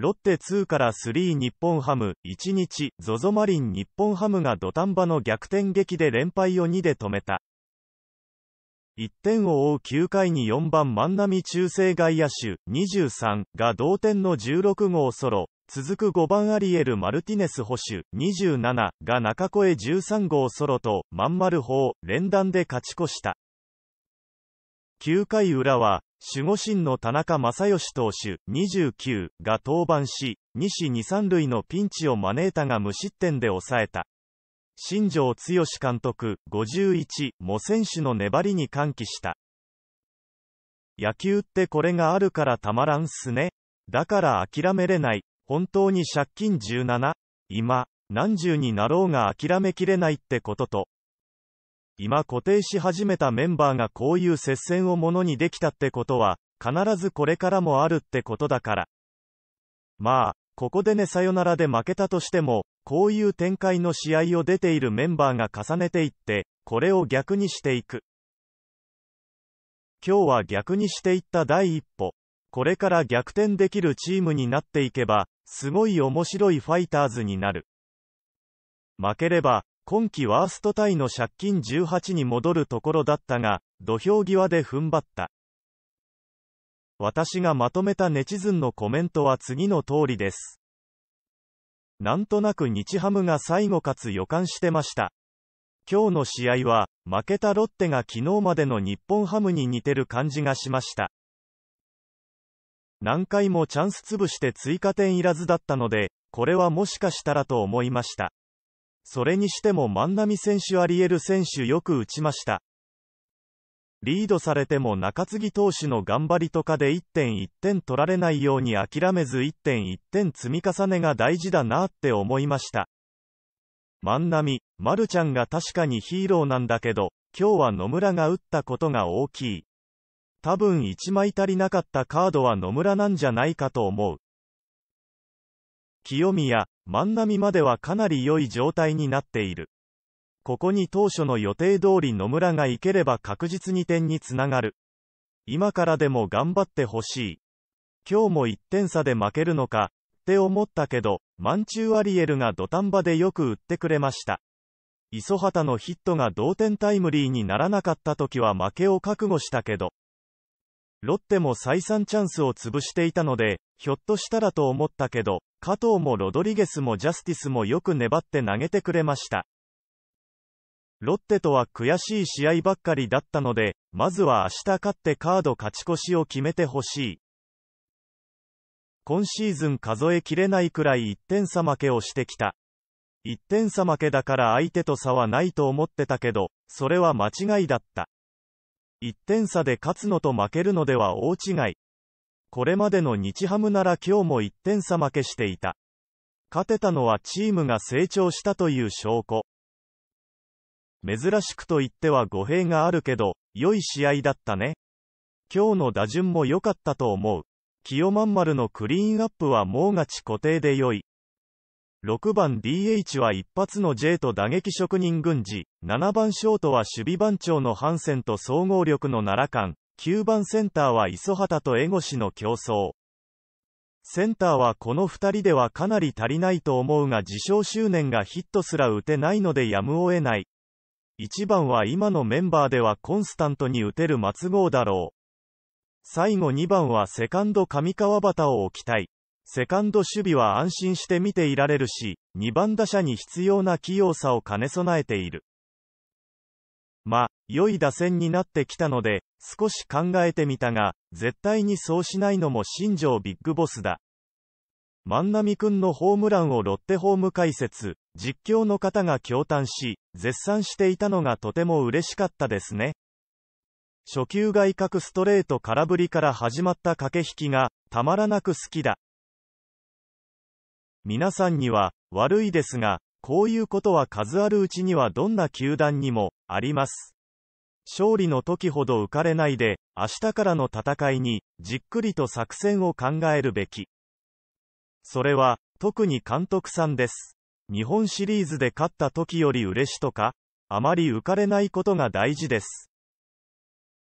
ロッテ2から3日本ハム、1日、ZOZO マリン日本ハムが土壇場の逆転劇で連敗を2で止めた。1点を追う9回に4番万波中正外野手23が同点の16号ソロ、続く5番アリエル・マルティネス捕手27が中越13号ソロと、まん丸砲、連弾で勝ち越した。9回裏は、守護神の田中正義投手29が登板し、西2、3塁のピンチを招いたが無失点で抑えた。新庄剛志監督51も選手の粘りに歓喜した。野球ってこれがあるからたまらんっすね。だから諦めれない。本当に借金17。今、何十になろうが諦めきれないってことと、今固定し始めたメンバーがこういう接戦をものにできたってことは、必ずこれからもあるってことだから。まあ、ここでねさよならで負けたとしても、こういう展開の試合を出ているメンバーが重ねていって、これを逆にしていく。今日は逆にしていった第一歩。これから逆転できるチームになっていけば、すごい面白いファイターズになる。負ければ、今季ワーストタイの借金18に戻るところだったが、土俵際で踏ん張った。私がまとめたネチズンのコメントは次の通りです。なんとなく日ハムが最後かつ予感してました。今日の試合は、負けたロッテが昨日までの日本ハムに似てる感じがしました。何回もチャンス潰して追加点いらずだったので、これはもしかしたらと思いました。それにしても万波選手アリエル選手よく打ちました。リードされても中継ぎ投手の頑張りとかで1点1点取られないように諦めず1点1点積み重ねが大事だなって思いました。万波、まちゃんが確かにヒーローなんだけど、今日は野村が打ったことが大きい。多分1枚足りなかったカードは野村なんじゃないかと思う。清宮、万波まではかなり良い状態になっている。ここに当初の予定通り野村が行ければ確実に点につながる。今からでも頑張ってほしい。今日も1点差で負けるのか、って思ったけど、マンチューアリエルが土壇場でよく打ってくれました。磯畑のヒットが同点タイムリーにならなかった時は負けを覚悟したけど、ロッテも再三チャンスを潰していたので、ひょっとしたらと思ったけど、加藤もロドリゲスもジャスティスもよく粘って投げてくれました。ロッテとは悔しい試合ばっかりだったので、まずは明日勝ってカード勝ち越しを決めてほしい。今シーズン数えきれないくらい1点差負けをしてきた。1点差負けだから相手と差はないと思ってたけど、それは間違いだった。1点差で勝つのと負けるのでは大違い。これまでの日ハムなら今日も1点差負けしていた。勝てたのはチームが成長したという証拠。珍しくと言っては語弊があるけど、良い試合だったね。今日の打順も良かったと思う。清まん丸のクリーンアップはもう勝ち固定で良い。6番 DH は一発の J と打撃職人軍事、7番ショートは守備番長のハンセンと総合力の奈良間、9番センターは磯畑と江越の競争。センターはこの2人ではかなり足りないと思うが自称執念がヒットすら打てないのでやむを得ない。1番は今のメンバーではコンスタントに打てる松郷だろう。最後2番はセカンド上川端を置きたい。セカンド守備は安心して見ていられるし、2番打者に必要な器用さを兼ね備えている。ま、良い打線になってきたので、少し考えてみたが、絶対にそうしないのも新庄ビッグボスだ。万波君のホームランをロッテホーム解説、実況の方が驚嘆し、絶賛していたのがとても嬉しかったですね。初球外角ストレート空振りから始まった駆け引きが、たまらなく好きだ。皆さんには、悪いですが、こういうことは数あるうちにはどんな球団にも、あります。勝利の時ほど浮かれないで、明日からの戦いに、じっくりと作戦を考えるべき。それは、特に監督さんです。日本シリーズで勝った時より嬉しとか、あまり浮かれないことが大事です。